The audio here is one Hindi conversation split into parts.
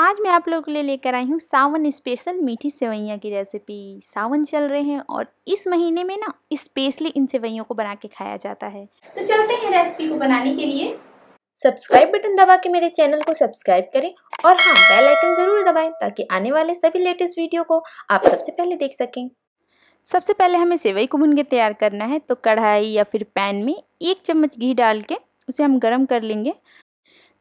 आज मैं आप लोगों के लिए लेकर आई हूँ सावन स्पेशल मीठी सेवैयाँ की रेसिपी सावन चल रहे हैं और इस महीने में ना स्पेशली इन सेवैयों को बना के खाया जाता है तो चलते हैं रेसिपी को बनाने के लिए सब्सक्राइब बटन दबा के मेरे चैनल को सब्सक्राइब करें और हाँ बेल आइकन ज़रूर दबाएं ताकि आने वाले सभी लेटेस्ट वीडियो को आप सबसे पहले देख सकें सबसे पहले हमें सेवई को भून के तैयार करना है तो कढ़ाई या फिर पैन में एक चम्मच घी डाल के उसे हम गर्म कर लेंगे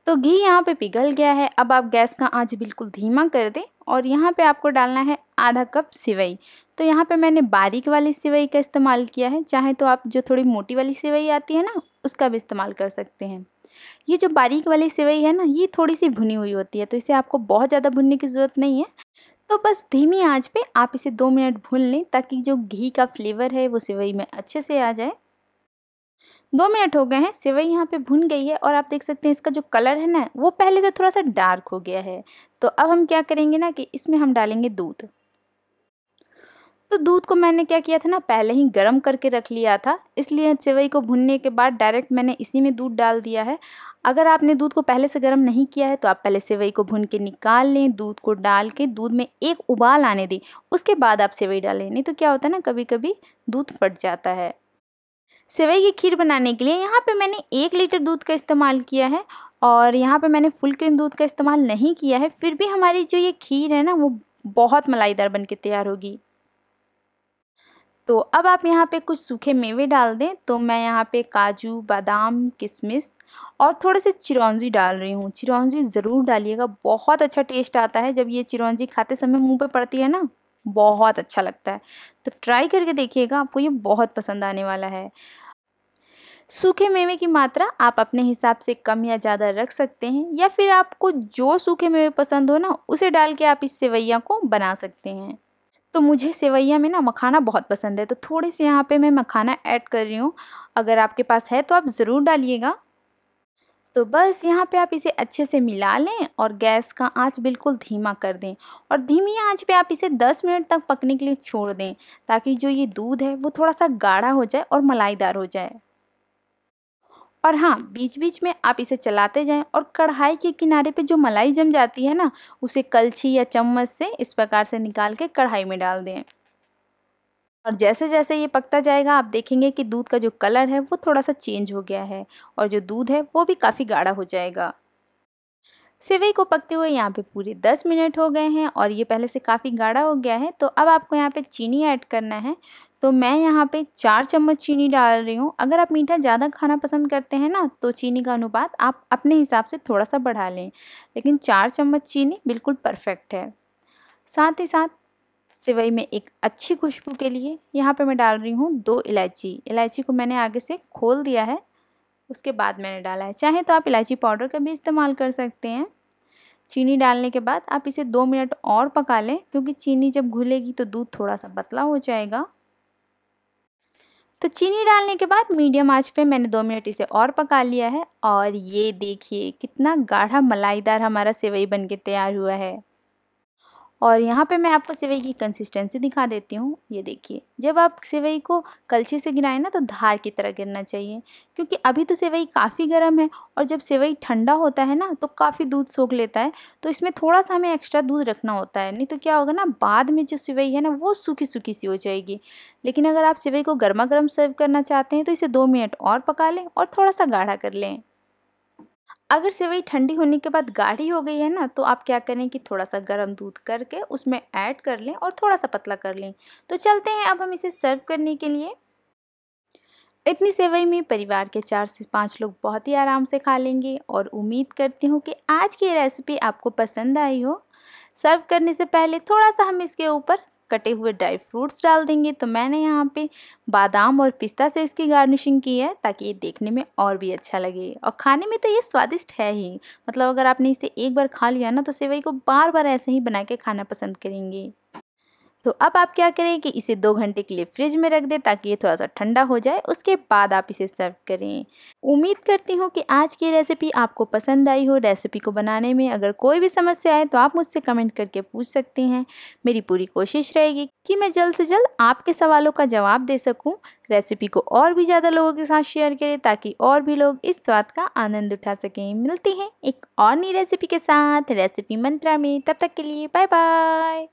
तो घी यहाँ पे पिघल गया है अब आप गैस का आंच बिल्कुल धीमा कर दें और यहाँ पे आपको डालना है आधा कप सिवई तो यहाँ पे मैंने बारीक वाली सिवई का इस्तेमाल किया है चाहे तो आप जो थोड़ी मोटी वाली सिवई आती है ना उसका भी इस्तेमाल कर सकते हैं ये जो बारीक वाली सिवई है ना ये थोड़ी सी भुनी हुई होती है तो इसे आपको बहुत ज़्यादा भुनने की ज़रूरत नहीं है तो बस धीमी आँच पर आप इसे दो मिनट भून लें ताकि जो घी का फ्लेवर है वो सिवई में अच्छे से आ जाए दो मिनट हो गए हैं सेवई यहाँ पे भुन गई है और आप देख सकते हैं इसका जो कलर है ना वो पहले से थोड़ा सा डार्क हो गया है तो अब हम क्या करेंगे ना कि इसमें हम डालेंगे दूध तो दूध को मैंने क्या किया था ना पहले ही गर्म करके रख लिया था इसलिए सेवई को भुनने के बाद डायरेक्ट मैंने इसी में दूध डाल दिया है अगर आपने दूध को पहले से गर्म नहीं किया है तो आप पहले सेवई को भून के निकाल लें दूध को डाल के दूध में एक उबाल आने दें उसके बाद आप सेवई डालें नहीं तो क्या होता है ना कभी कभी दूध फट जाता है सेवई की खीर बनाने के लिए यहाँ पे मैंने एक लीटर दूध का इस्तेमाल किया है और यहाँ पे मैंने फुल क्रीम दूध का इस्तेमाल नहीं किया है फिर भी हमारी जो ये खीर है ना वो बहुत मलाईदार बन के तैयार होगी तो अब आप यहाँ पे कुछ सूखे मेवे डाल दें तो मैं यहाँ पे काजू बादाम किशमिश और थोड़े से चिरौंजी डाल रही हूँ चिरौंजी ज़रूर डालिएगा बहुत अच्छा टेस्ट आता है जब ये चिरौंजी खाते समय मुंह पे पड़ती है ना बहुत अच्छा लगता है तो ट्राई करके देखिएगा आपको ये बहुत पसंद आने वाला है सूखे मेवे की मात्रा आप अपने हिसाब से कम या ज़्यादा रख सकते हैं या फिर आपको जो सूखे मेवे पसंद हो ना उसे डाल के आप इस सेवैया को बना सकते हैं तो मुझे सेवैया में ना मखाना बहुत पसंद है तो थोड़े से यहाँ पे मैं मखाना ऐड कर रही हूँ अगर आपके पास है तो आप ज़रूर डालिएगा तो बस यहाँ पे आप इसे अच्छे से मिला लें और गैस का आंच बिल्कुल धीमा कर दें और धीमी आंच पे आप इसे 10 मिनट तक पकने के लिए छोड़ दें ताकि जो ये दूध है वो थोड़ा सा गाढ़ा हो जाए और मलाईदार हो जाए और हाँ बीच बीच में आप इसे चलाते जाएं और कढ़ाई के किनारे पे जो मलाई जम जाती है ना उसे कलछी या चम्मच से इस प्रकार से निकाल के कढ़ाई में डाल दें और जैसे जैसे ये पकता जाएगा आप देखेंगे कि दूध का जो कलर है वो थोड़ा सा चेंज हो गया है और जो दूध है वो भी काफ़ी गाढ़ा हो जाएगा सेवई को पकते हुए यहाँ पे पूरे दस मिनट हो गए हैं और ये पहले से काफ़ी गाढ़ा हो गया है तो अब आपको यहाँ पे चीनी ऐड करना है तो मैं यहाँ पे चार चम्मच चीनी डाल रही हूँ अगर आप मीठा ज़्यादा खाना पसंद करते हैं ना तो चीनी का अनुपात आप अपने हिसाब से थोड़ा सा बढ़ा लें लेकिन चार चम्मच चीनी बिल्कुल परफेक्ट है साथ ही साथ सिवई में एक अच्छी खुशबू के लिए यहाँ पे मैं डाल रही हूँ दो इलायची इलायची को मैंने आगे से खोल दिया है उसके बाद मैंने डाला है चाहे तो आप इलायची पाउडर का भी इस्तेमाल कर सकते हैं चीनी डालने के बाद आप इसे दो मिनट और पका लें क्योंकि चीनी जब घुलेगी तो दूध थोड़ा सा पतला हो जाएगा तो चीनी डालने के बाद मीडियम आंच पे मैंने दो मिनट इसे और पका लिया है और ये देखिए कितना गाढ़ा मलाईदार हमारा सेवई बनके तैयार हुआ है और यहाँ पे मैं आपको सिवई की कंसिस्टेंसी दिखा देती हूँ ये देखिए जब आप सिवई को कलछे से गिराएं ना तो धार की तरह गिरना चाहिए क्योंकि अभी तो सिवई काफ़ी गर्म है और जब सिवई ठंडा होता है ना तो काफ़ी दूध सोख लेता है तो इसमें थोड़ा सा हमें एक्स्ट्रा दूध रखना होता है नहीं तो क्या होगा ना बाद में जो सिवई है ना वो सूखी सूखी सी हो जाएगी लेकिन अगर आप सिवई को गर्मा गर्म सर्व करना चाहते हैं तो इसे दो मिनट और पका लें और थोड़ा सा गाढ़ा कर लें अगर सेवई ठंडी होने के बाद गाढ़ी हो गई है ना तो आप क्या करें कि थोड़ा सा गर्म दूध करके उसमें ऐड कर लें और थोड़ा सा पतला कर लें तो चलते हैं अब हम इसे सर्व करने के लिए इतनी सेवई में परिवार के चार से पाँच लोग बहुत ही आराम से खा लेंगे और उम्मीद करती हूँ कि आज की रेसिपी आपको पसंद आई हो सर्व करने से पहले थोड़ा सा हम इसके ऊपर कटे हुए ड्राई फ्रूट्स डाल देंगे तो मैंने यहाँ पे बादाम और पिस्ता से इसकी गार्निशिंग की है ताकि ये देखने में और भी अच्छा लगे और खाने में तो ये स्वादिष्ट है ही मतलब अगर आपने इसे एक बार खा लिया ना तो सेवई को बार बार ऐसे ही बना के खाना पसंद करेंगे तो अब आप क्या करें कि इसे दो घंटे के लिए फ्रिज में रख दें ताकि ये थोड़ा सा ठंडा हो जाए उसके बाद आप इसे सर्व करें उम्मीद करती हूँ कि आज की रेसिपी आपको पसंद आई हो रेसिपी को बनाने में अगर कोई भी समस्या आए तो आप मुझसे कमेंट करके पूछ सकते हैं मेरी पूरी कोशिश रहेगी कि मैं जल्द से जल्द आपके सवालों का जवाब दे सकूँ रेसिपी को और भी ज़्यादा लोगों के साथ शेयर करें ताकि और भी लोग इस स्वाद का आनंद उठा सकें मिलते हैं एक और नई रेसिपी के साथ रेसिपी मंत्रा में तब तक के लिए बाय बाय